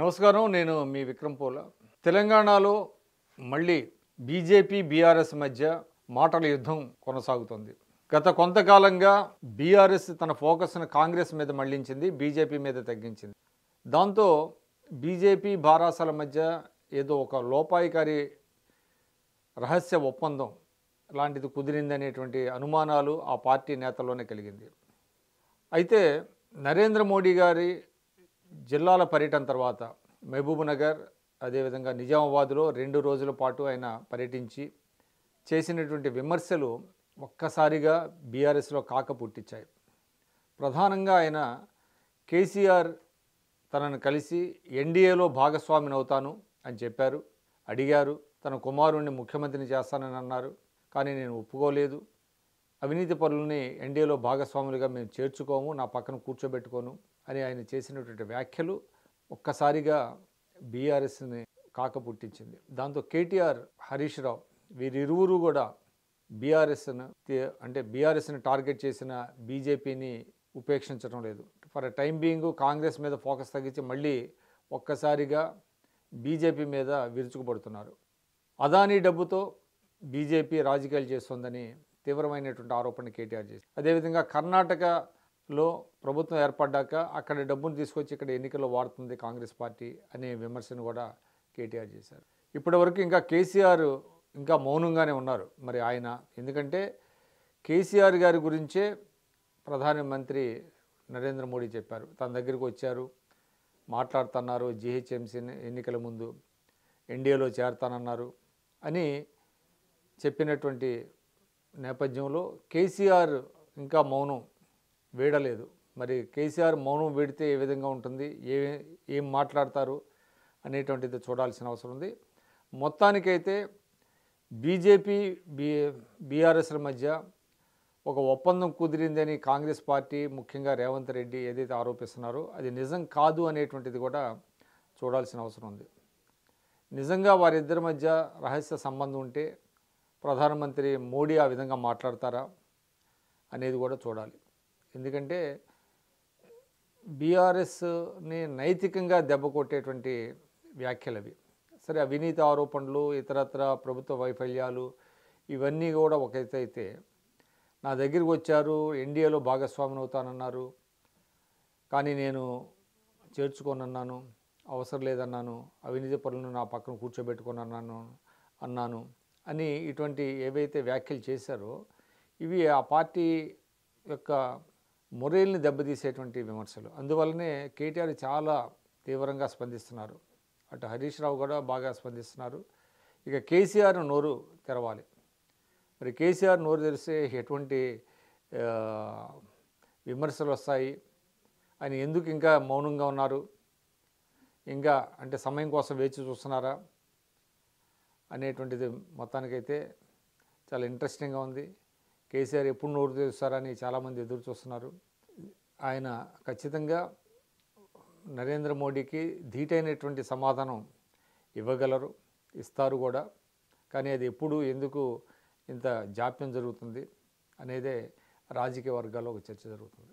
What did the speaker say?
నమస్కారం నేను మీ విక్రమ్ పోల తెలంగాణలో మళ్ళీ బీజేపీ బీఆర్ఎస్ మధ్య మాటల యుద్ధం కొనసాగుతుంది గత కొంతకాలంగా బీఆర్ఎస్ తన ఫోకస్ను కాంగ్రెస్ మీద మళ్లించింది బీజేపీ మీద తగ్గించింది దాంతో బీజేపీ బారాసల మధ్య ఏదో ఒక లోపాయికారి రహస్య ఒప్పందం లాంటిది కుదిరిందనేటువంటి అనుమానాలు ఆ పార్టీ నేతల్లోనే కలిగింది అయితే నరేంద్ర మోడీ గారి జిల్లాల పర్యటన తర్వాత మహబూబ్నగర్ అదేవిధంగా నిజామాబాద్లో రెండు రోజుల పాటు ఆయన పర్యటించి చేసినటువంటి విమర్శలు ఒక్కసారిగా బీఆర్ఎస్లో కాక పుట్టించాయి ప్రధానంగా ఆయన కేసీఆర్ తనను కలిసి ఎన్డీఏలో భాగస్వామిని అవుతాను అని చెప్పారు అడిగారు తన కుమారుణ్ణి ముఖ్యమంత్రిని చేస్తానని అన్నారు కానీ నేను ఒప్పుకోలేదు అవినీతి పరులని ఎన్డీఏలో భాగస్వాములుగా మేము చేర్చుకోము నా పక్కన కూర్చోబెట్టుకోను అని ఆయన చేసినటువంటి వ్యాఖ్యలు ఒక్కసారిగా బీఆర్ఎస్ని కాకపుట్టించింది దాంతో కేటీఆర్ హరీష్ రావు వీరిరువురు కూడా బీఆర్ఎస్ను అంటే బీఆర్ఎస్ని టార్గెట్ చేసిన బీజేపీని ఉపేక్షించడం లేదు ఫర్ టైం బీయింగ్ కాంగ్రెస్ మీద ఫోకస్ తగ్గించి మళ్ళీ ఒక్కసారిగా బీజేపీ మీద విరుచుకుపడుతున్నారు అదానీ డబ్బుతో బీజేపీ రాజకీయాలు చేస్తోందని తీవ్రమైనటువంటి ఆరోపణ కేటీఆర్ చేసి అదేవిధంగా కర్ణాటకలో ప్రభుత్వం ఏర్పడ్డాక అక్కడ డబ్బును తీసుకొచ్చి ఇక్కడ ఎన్నికల్లో వాడుతుంది కాంగ్రెస్ పార్టీ అనే విమర్శను కూడా కేటీఆర్ చేశారు ఇప్పటివరకు ఇంకా కేసీఆర్ ఇంకా మౌనంగానే ఉన్నారు మరి ఆయన ఎందుకంటే కేసీఆర్ గారి గురించే ప్రధానమంత్రి నరేంద్ర మోడీ చెప్పారు తన దగ్గరికి వచ్చారు మాట్లాడుతున్నారు జీహెచ్ఎంసీ ఎన్నికల ముందు ఎన్డీఏలో చేరతానన్నారు అని చెప్పినటువంటి నేపథ్యంలో కేసీఆర్ ఇంకా మౌనం వేడలేదు మరి కేసీఆర్ మౌనం వేడితే ఏ విధంగా ఉంటుంది ఏ ఏం మాట్లాడతారు అనేటువంటిది చూడాల్సిన అవసరం ఉంది మొత్తానికైతే బీజేపీ బీ బీఆర్ఎస్ల మధ్య ఒక ఒప్పందం కుదిరిందని కాంగ్రెస్ పార్టీ ముఖ్యంగా రేవంత్ రెడ్డి ఏదైతే ఆరోపిస్తున్నారో అది నిజం కాదు అనేటువంటిది కూడా చూడాల్సిన అవసరం ఉంది నిజంగా వారిద్దరి మధ్య రహస్య సంబంధం ఉంటే ప్రధానమంత్రి మోడీ ఆ విధంగా మాట్లాడతారా అనేది కూడా చూడాలి ఎందుకంటే బీఆర్ఎస్ని నైతికంగా దెబ్బ కొట్టేటువంటి వ్యాఖ్యలు అవి సరే అవినీతి ఆరోపణలు ఇతరత్ర ప్రభుత్వ వైఫల్యాలు ఇవన్నీ కూడా ఒక అయితే నా దగ్గరికి వచ్చారు ఎన్డీఏలో భాగస్వామ్యం అవుతానన్నారు కానీ నేను చేర్చుకోనన్నాను అవసరం లేదన్నాను అవినీతి పనులను నా పక్కన అన్నాను అన్నాను అని ఇటువంటి ఏవైతే వ్యాఖ్యలు చేశారో ఇవి ఆ పార్టీ యొక్క మొరేల్ని దెబ్బతీసేటువంటి విమర్శలు అందువల్లనే కేటీఆర్ చాలా తీవ్రంగా స్పందిస్తున్నారు అటు హరీష్ రావు కూడా బాగా స్పందిస్తున్నారు ఇక కేసీఆర్ నోరు తెరవాలి మరి కేసీఆర్ నోరు తెరిస్తే ఎటువంటి విమర్శలు వస్తాయి ఆయన ఎందుకు ఇంకా మౌనంగా ఉన్నారు ఇంకా అంటే సమయం కోసం వేచి చూస్తున్నారా అనేటువంటిది మొత్తానికైతే చాలా ఇంట్రెస్టింగ్గా ఉంది కేసీఆర్ ఎప్పుడు నోరు తెరుస్తారని చాలామంది ఎదురు చూస్తున్నారు ఆయన ఖచ్చితంగా నరేంద్ర మోడీకి ధీటైనటువంటి సమాధానం ఇవ్వగలరు ఇస్తారు కూడా కానీ అది ఎప్పుడు ఎందుకు ఇంత జాప్యం జరుగుతుంది అనేదే రాజకీయ వర్గాల్లో ఒక చర్చ జరుగుతుంది